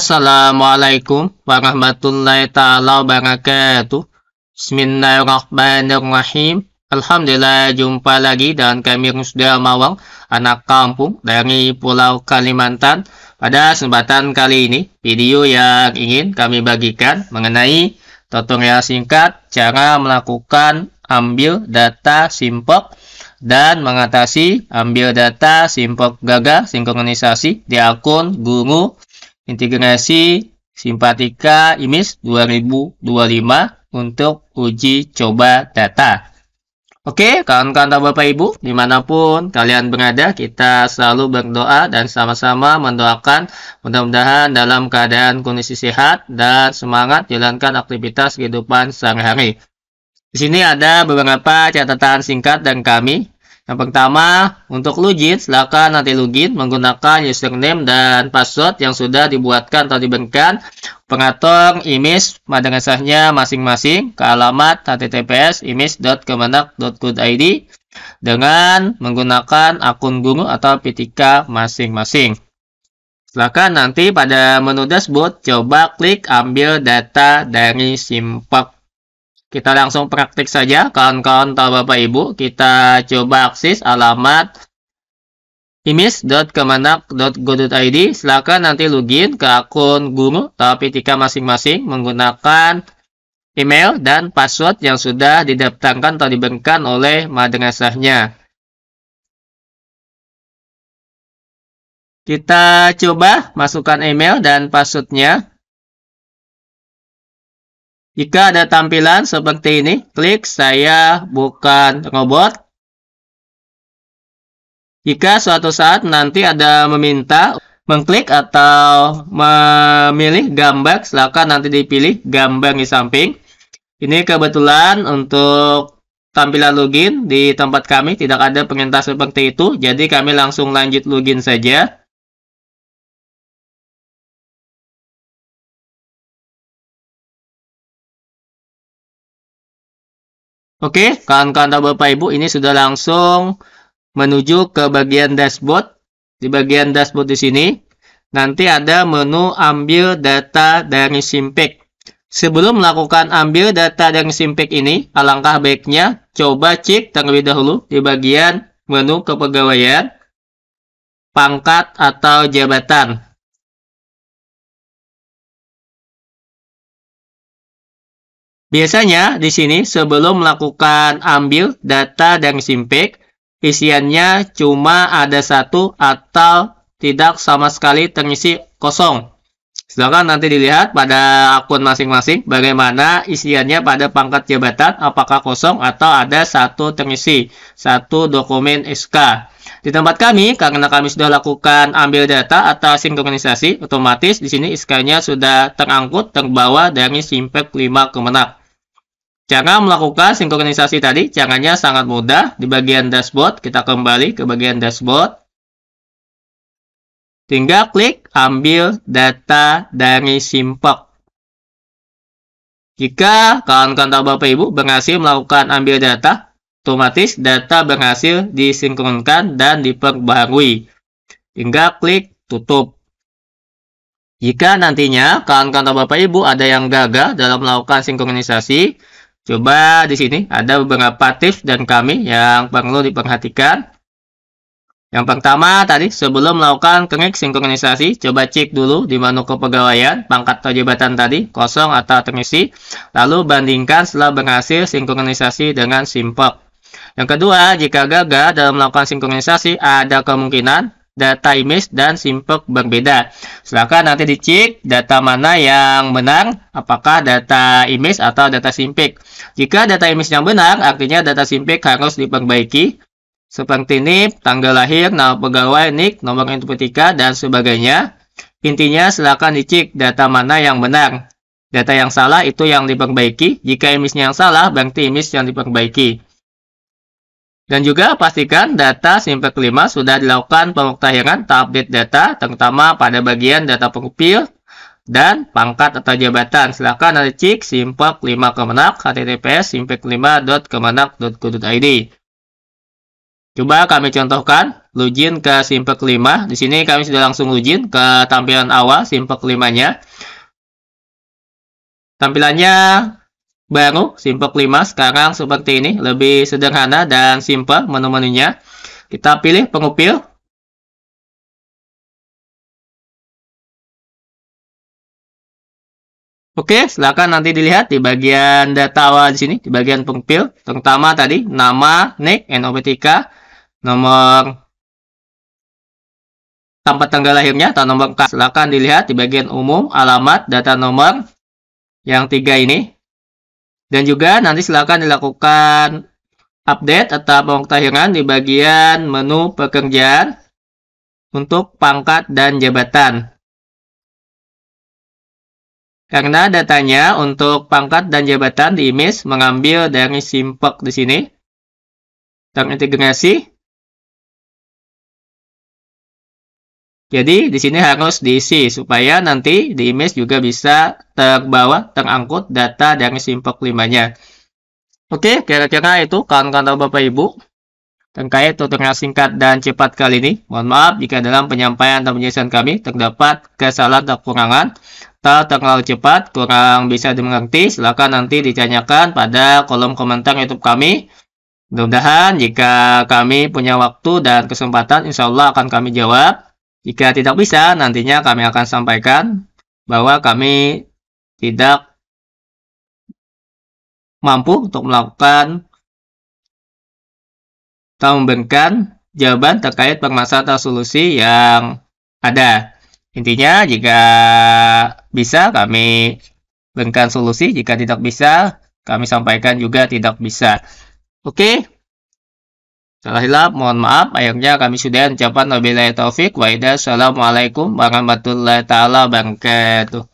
Assalamualaikum warahmatullahi taala wabarakatuh. Bismillahirrahmanirrahim. Alhamdulillah jumpa lagi dan kami sudah Mawang, anak kampung dari Pulau Kalimantan. Pada kesempatan kali ini, video yang ingin kami bagikan mengenai tutorial singkat cara melakukan ambil data simpok dan mengatasi ambil data simpok gagal sinkronisasi di akun guru integrasi simpatika IMIS 2025 untuk uji coba data. Oke, kawan-kawan dan Bapak Ibu, dimanapun kalian berada, kita selalu berdoa dan sama-sama mendoakan mudah-mudahan dalam keadaan kondisi sehat dan semangat jalankan aktivitas kehidupan sehari-hari. Di sini ada beberapa catatan singkat dan kami yang pertama, untuk login, silakan nanti login menggunakan username dan password yang sudah dibuatkan atau diberikan pengatur image madrasahnya masing-masing ke alamat https image.kemenak.go.id dengan menggunakan akun guru atau PTK masing-masing. Silakan nanti pada menu dashboard coba klik ambil data dari Simpak kita langsung praktik saja, kawan-kawan atau Bapak Ibu. Kita coba akses alamat imis.kemenak.go.id. Silakan nanti login ke akun guru atau PTK masing-masing menggunakan email dan password yang sudah didaftarkan atau diberikan oleh madrasahnya. Kita coba masukkan email dan passwordnya. Jika ada tampilan seperti ini, klik saya bukan robot. Jika suatu saat nanti ada meminta mengklik atau memilih gambar, silakan nanti dipilih gambar di samping. Ini kebetulan untuk tampilan login di tempat kami tidak ada perintah seperti itu, jadi kami langsung lanjut login saja. Oke, kawan-kawan atau Bapak Ibu, ini sudah langsung menuju ke bagian dashboard. Di bagian dashboard di sini, nanti ada menu ambil data dari Simpek. Sebelum melakukan ambil data dari Simpek ini, alangkah baiknya coba cek terlebih dahulu di bagian menu kepegawaian, pangkat atau jabatan. Biasanya di sini sebelum melakukan ambil data dan simpik, isiannya cuma ada satu atau tidak sama sekali terisi kosong. Sedangkan nanti dilihat pada akun masing-masing bagaimana isiannya pada pangkat jabatan apakah kosong atau ada satu terisi, satu dokumen SK. Di tempat kami, karena kami sudah lakukan ambil data atau sinkronisasi, otomatis di sini SK-nya sudah terangkut, terbawa dari Simpek 5 Kemenak. Cara melakukan sinkronisasi tadi, caranya sangat mudah. Di bagian dashboard, kita kembali ke bagian dashboard. Tinggal klik ambil data dari Simpok. Jika kawan-kawan Bapak Ibu berhasil melakukan ambil data, otomatis data berhasil disinkronkan dan diperbarui. Tinggal klik tutup. Jika nantinya kawan-kawan Bapak Ibu ada yang gagal dalam melakukan sinkronisasi, Coba di sini ada beberapa tips dan kami yang perlu diperhatikan. Yang pertama tadi sebelum melakukan klik sinkronisasi, coba cek dulu di menu kepegawaian pangkat atau jabatan tadi kosong atau terisi, lalu bandingkan setelah berhasil sinkronisasi dengan simpok. Yang kedua, jika gagal dalam melakukan sinkronisasi, ada kemungkinan data image dan simple berbeda. Silakan nanti dicek data mana yang benar, apakah data image atau data simple. Jika data image yang benar, artinya data simple harus diperbaiki seperti ini, tanggal lahir, nama pegawai, NIK, nomor identifikasi dan sebagainya. Intinya silakan dicek data mana yang benar. Data yang salah itu yang diperbaiki. Jika image yang salah, berarti image yang diperbaiki. Dan juga pastikan data simpel 5 sudah dilakukan pemuktahiran update data, terutama pada bagian data pengupil dan pangkat atau jabatan. Silahkan Anda cek simpel kelima kemenak https simpel .id. Coba kami contohkan login ke simpel 5. Di sini kami sudah langsung login ke tampilan awal 5-nya. Tampilannya baru, simple kelima sekarang seperti ini, lebih sederhana dan simple menu-menunya. Kita pilih pengupil. Oke, silakan nanti dilihat di bagian data di sini, di bagian pengupil, terutama tadi nama, nick, NOPTK, nomor tanpa tanggal lahirnya atau nomor K. Silakan dilihat di bagian umum, alamat, data nomor yang tiga ini, dan juga nanti silakan dilakukan update atau pemutakhiran di bagian menu pekerjaan untuk pangkat dan jabatan. Karena datanya untuk pangkat dan jabatan di image mengambil dari simpok di sini, terintegrasi Jadi di sini harus diisi supaya nanti di image juga bisa terbawa, terangkut data dari simpok limanya. Oke, kira-kira itu kawan-kawan Bapak Ibu terkait tutorial singkat dan cepat kali ini. Mohon maaf jika dalam penyampaian dan penjelasan kami terdapat kesalahan atau kekurangan atau terlalu cepat, kurang bisa dimengerti, silakan nanti ditanyakan pada kolom komentar YouTube kami. Mudah-mudahan jika kami punya waktu dan kesempatan, insya Allah akan kami jawab. Jika tidak bisa, nantinya kami akan sampaikan bahwa kami tidak mampu untuk melakukan atau memberikan jawaban terkait permasalahan atau solusi yang ada. Intinya, jika bisa, kami berikan solusi. Jika tidak bisa, kami sampaikan juga tidak bisa. Oke. Okay? Salah hilap, mohon maaf. Akhirnya kami sudah mencapai Nabi taufik Waidah, Assalamualaikum warahmatullahi taala wabarakatuh.